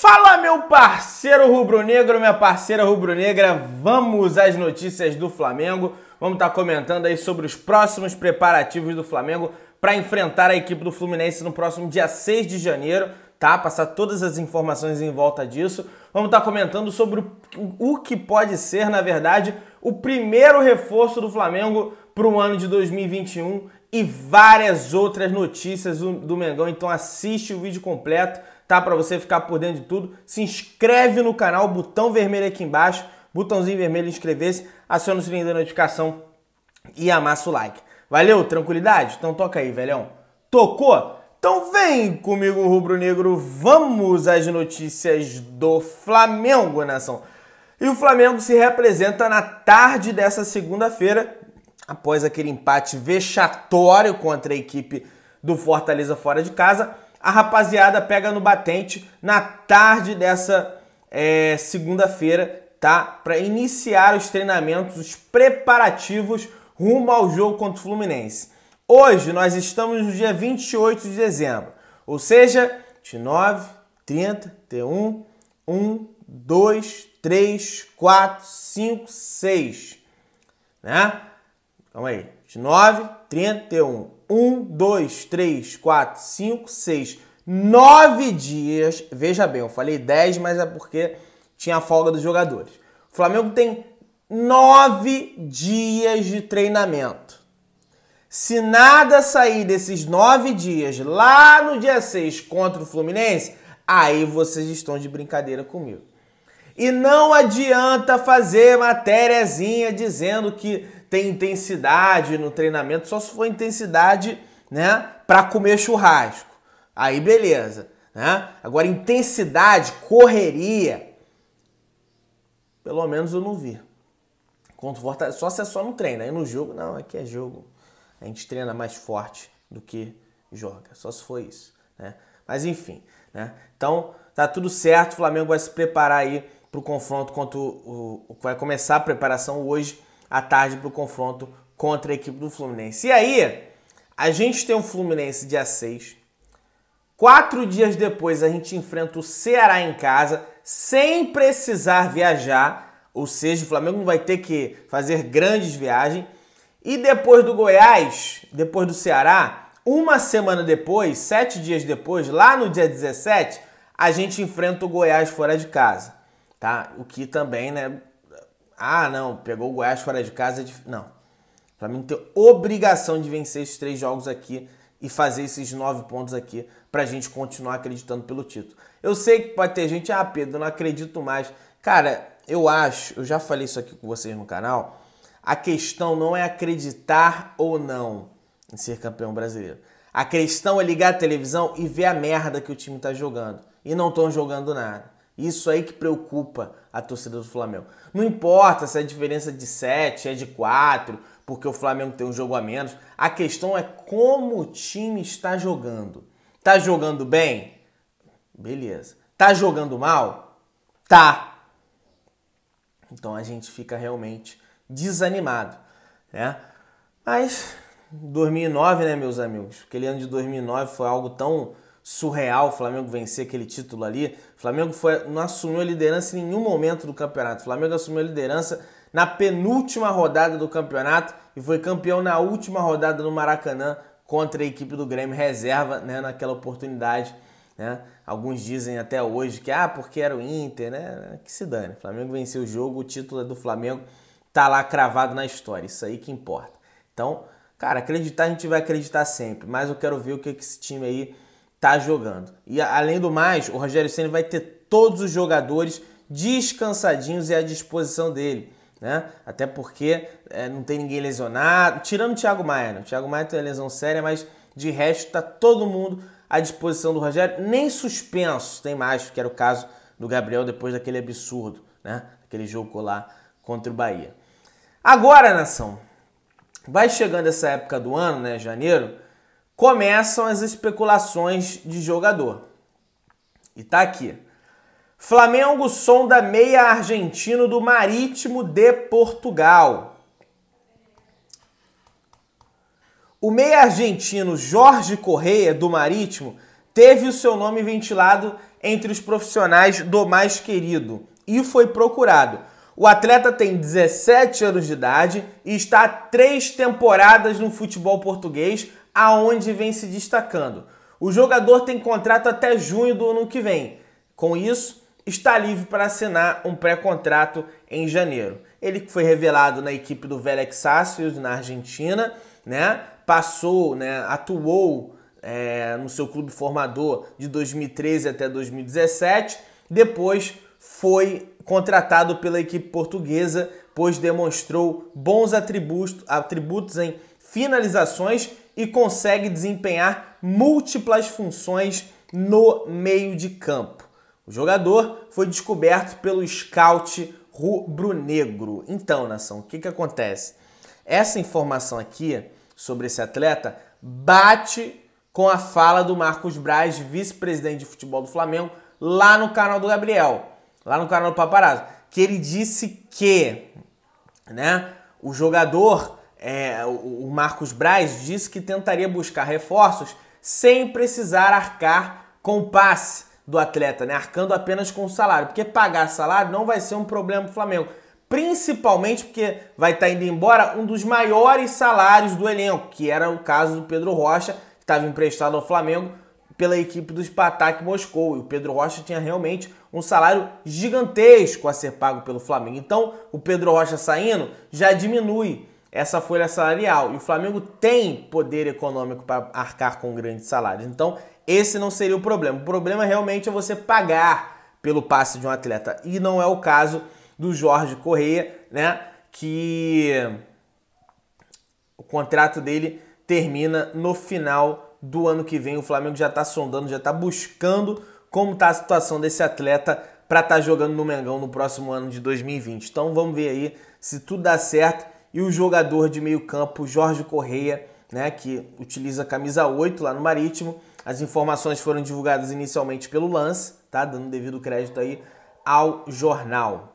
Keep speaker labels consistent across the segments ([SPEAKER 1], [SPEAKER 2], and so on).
[SPEAKER 1] Fala, meu parceiro rubro-negro, minha parceira rubro-negra. Vamos às notícias do Flamengo. Vamos estar tá comentando aí sobre os próximos preparativos do Flamengo para enfrentar a equipe do Fluminense no próximo dia 6 de janeiro, tá? Passar todas as informações em volta disso. Vamos estar tá comentando sobre o que pode ser, na verdade, o primeiro reforço do Flamengo para o ano de 2021 e várias outras notícias do Mengão. Então assiste o vídeo completo tá? Para você ficar por dentro de tudo. Se inscreve no canal, botão vermelho aqui embaixo, botãozinho vermelho inscrever-se, aciona o sininho da notificação e amassa o like. Valeu, tranquilidade? Então toca aí, velhão. Tocou? Então vem comigo, rubro-negro. Vamos às notícias do Flamengo, nação. E o Flamengo se representa na tarde dessa segunda-feira, após aquele empate vexatório contra a equipe do Fortaleza fora de casa a rapaziada pega no batente na tarde dessa é, segunda-feira, tá? Para iniciar os treinamentos, os preparativos rumo ao jogo contra o Fluminense. Hoje nós estamos no dia 28 de dezembro, ou seja, 29, 30, T1, 1, 2, 3, 4, 5, 6, né? Calma aí. 29, 31, 1, 2, 3, 4, 5, 6, 9 dias. Veja bem, eu falei 10, mas é porque tinha folga dos jogadores. O Flamengo tem 9 dias de treinamento. Se nada sair desses 9 dias lá no dia 6 contra o Fluminense, aí vocês estão de brincadeira comigo. E não adianta fazer matériazinha dizendo que tem intensidade no treinamento, só se for intensidade, né, para comer churrasco. Aí beleza, né? Agora intensidade, correria, pelo menos eu não vi. Contra o Fortaleza, só se é só no treino, aí no jogo, não, aqui é jogo. A gente treina mais forte do que joga, só se for isso, né? Mas enfim, né? Então, tá tudo certo, o Flamengo vai se preparar aí para o confronto contra o, o, vai começar a preparação hoje à tarde para o confronto contra a equipe do Fluminense. E aí, a gente tem o um Fluminense dia 6. Quatro dias depois, a gente enfrenta o Ceará em casa, sem precisar viajar. Ou seja, o Flamengo não vai ter que fazer grandes viagens. E depois do Goiás, depois do Ceará, uma semana depois, sete dias depois, lá no dia 17, a gente enfrenta o Goiás fora de casa. Tá? O que também, né? Ah, não, pegou o Goiás fora de casa. É não. O Flamengo tem obrigação de vencer esses três jogos aqui e fazer esses nove pontos aqui pra gente continuar acreditando pelo título. Eu sei que pode ter gente, ah, Pedro, não acredito mais. Cara, eu acho, eu já falei isso aqui com vocês no canal, a questão não é acreditar ou não em ser campeão brasileiro. A questão é ligar a televisão e ver a merda que o time tá jogando. E não estão jogando nada. Isso aí que preocupa a torcida do Flamengo. Não importa se é diferença de 7, é de 4, porque o Flamengo tem um jogo a menos. A questão é como o time está jogando. Tá jogando bem? Beleza. Tá jogando mal? Tá. Então a gente fica realmente desanimado, né? Mas 2009, né, meus amigos? Aquele ano de 2009 foi algo tão surreal o Flamengo vencer aquele título ali. O Flamengo foi, não assumiu a liderança em nenhum momento do campeonato. O Flamengo assumiu a liderança na penúltima rodada do campeonato e foi campeão na última rodada no Maracanã contra a equipe do Grêmio reserva, né, naquela oportunidade, né? Alguns dizem até hoje que ah, porque era o Inter, né? Que se dane. O Flamengo venceu o jogo, o título é do Flamengo, tá lá cravado na história, isso aí que importa. Então, cara, acreditar a gente vai acreditar sempre, mas eu quero ver o que esse time aí tá jogando. E além do mais, o Rogério Ceni vai ter todos os jogadores descansadinhos e à disposição dele. Né? Até porque é, não tem ninguém lesionado, tirando o Thiago Maia. Né? O Thiago Maia tem uma lesão séria, mas de resto está todo mundo à disposição do Rogério, nem suspenso tem mais, que era o caso do Gabriel depois daquele absurdo, né? Aquele jogo lá contra o Bahia. Agora, nação, vai chegando essa época do ano, né, janeiro, começam as especulações de jogador. E tá aqui. Flamengo sonda meia argentino do Marítimo de Portugal. O meia argentino Jorge Correia do Marítimo teve o seu nome ventilado entre os profissionais do mais querido e foi procurado. O atleta tem 17 anos de idade e está há três temporadas no futebol português, aonde vem se destacando. O jogador tem contrato até junho do ano que vem. Com isso, está livre para assinar um pré-contrato em janeiro. Ele foi revelado na equipe do Vélez Sarsfield na Argentina, né? Passou, né? Atuou é, no seu clube formador de 2013 até 2017. Depois foi contratado pela equipe portuguesa, pois demonstrou bons atributos, atributos em finalizações e consegue desempenhar múltiplas funções no meio de campo. O jogador foi descoberto pelo scout rubro-negro. Então, nação, o que, que acontece? Essa informação aqui sobre esse atleta bate com a fala do Marcos Braz, vice-presidente de futebol do Flamengo, lá no canal do Gabriel, lá no canal do Paparazzo, que ele disse que, né, o jogador é, o Marcos Braz disse que tentaria buscar reforços sem precisar arcar com o passe do atleta, né? arcando apenas com o salário, porque pagar salário não vai ser um problema para o Flamengo, principalmente porque vai estar tá indo embora um dos maiores salários do elenco, que era o caso do Pedro Rocha, que estava emprestado ao Flamengo pela equipe do Spartak Moscou. E o Pedro Rocha tinha realmente um salário gigantesco a ser pago pelo Flamengo. Então, o Pedro Rocha saindo já diminui essa folha salarial. E o Flamengo tem poder econômico para arcar com grandes salários. Então, esse não seria o problema. O problema realmente é você pagar pelo passe de um atleta. E não é o caso do Jorge Correia, né? Que o contrato dele termina no final do ano que vem. O Flamengo já está sondando, já está buscando como está a situação desse atleta para estar tá jogando no Mengão no próximo ano de 2020. Então vamos ver aí se tudo dá certo e o jogador de meio campo Jorge Correia, né, que utiliza a camisa 8 lá no Marítimo. As informações foram divulgadas inicialmente pelo Lance, tá? Dando devido crédito aí ao jornal.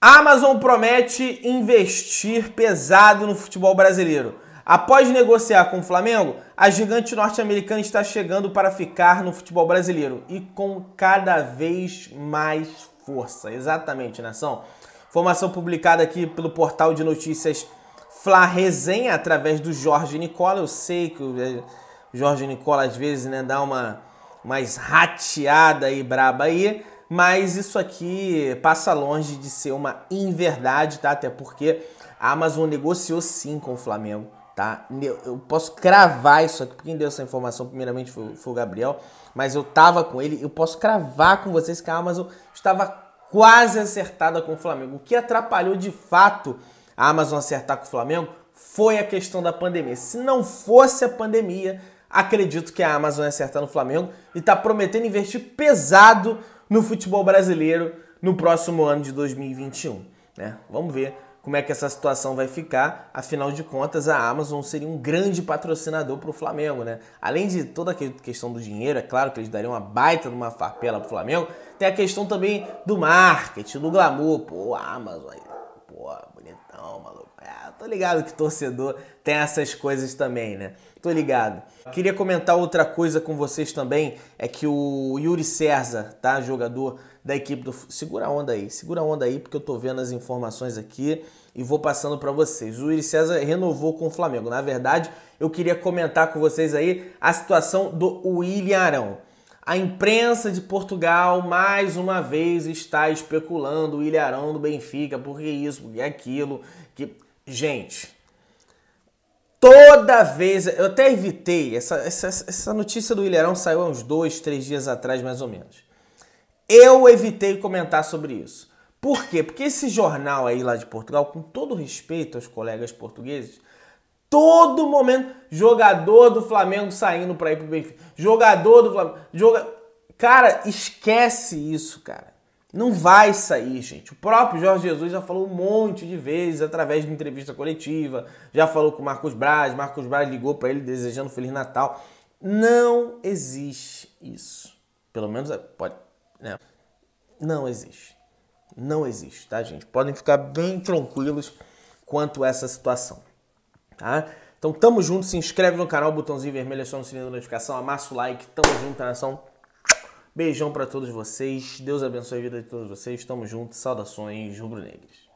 [SPEAKER 1] A Amazon promete investir pesado no futebol brasileiro. Após negociar com o Flamengo, a gigante norte-americana está chegando para ficar no futebol brasileiro e com cada vez mais força. Exatamente, nação. Informação publicada aqui pelo portal de notícias Fla Resenha, através do Jorge Nicola. Eu sei que o é, Jorge Nicola às vezes né, dá uma mais rateada e braba aí, mas isso aqui passa longe de ser uma inverdade, tá? Até porque a Amazon negociou sim com o Flamengo, tá? Eu posso cravar isso aqui, porque quem deu essa informação primeiramente foi, foi o Gabriel, mas eu tava com ele, eu posso cravar com vocês que a Amazon estava quase acertada com o Flamengo. O que atrapalhou de fato a Amazon acertar com o Flamengo foi a questão da pandemia. Se não fosse a pandemia, acredito que a Amazon ia acertar no Flamengo e está prometendo investir pesado no futebol brasileiro no próximo ano de 2021. Né? Vamos ver como é que essa situação vai ficar. Afinal de contas, a Amazon seria um grande patrocinador para o Flamengo, né? Além de toda a questão do dinheiro, é claro que eles dariam uma baita numa farpela para o Flamengo, tem a questão também do marketing, do glamour. Pô, a Amazon, pô, não, maluco. É, tô ligado que torcedor tem essas coisas também, né? Tô ligado. Queria comentar outra coisa com vocês também, é que o Yuri César, tá? Jogador da equipe do... Segura a onda aí, segura a onda aí, porque eu tô vendo as informações aqui e vou passando para vocês. O Yuri César renovou com o Flamengo. Na verdade, eu queria comentar com vocês aí a situação do William Arão. A imprensa de Portugal mais uma vez está especulando o Ilharão do Benfica, porque isso, porque aquilo, que gente, toda vez, eu até evitei, essa, essa, essa notícia do Ilharão saiu há uns dois, três dias atrás, mais ou menos. Eu evitei comentar sobre isso. Por quê? Porque esse jornal aí lá de Portugal, com todo respeito aos colegas portugueses, todo momento, jogador do Flamengo saindo para ir pro Benfica. Jogador do Flamengo, joga... cara, esquece isso, cara. Não vai sair, gente. O próprio Jorge Jesus já falou um monte de vezes através de entrevista coletiva, já falou com o Marcos Braz, Marcos Braz ligou para ele desejando feliz Natal. Não existe isso. Pelo menos é, pode, né? Não existe. Não existe, tá, gente? Podem ficar bem tranquilos quanto a essa situação tá? Então tamo junto, se inscreve no canal, botãozinho vermelho, aciona o sininho da notificação, amassa o like, tamo junto, nação. Tá? Beijão para todos vocês, Deus abençoe a vida de todos vocês, tamo junto, saudações rubro-negras.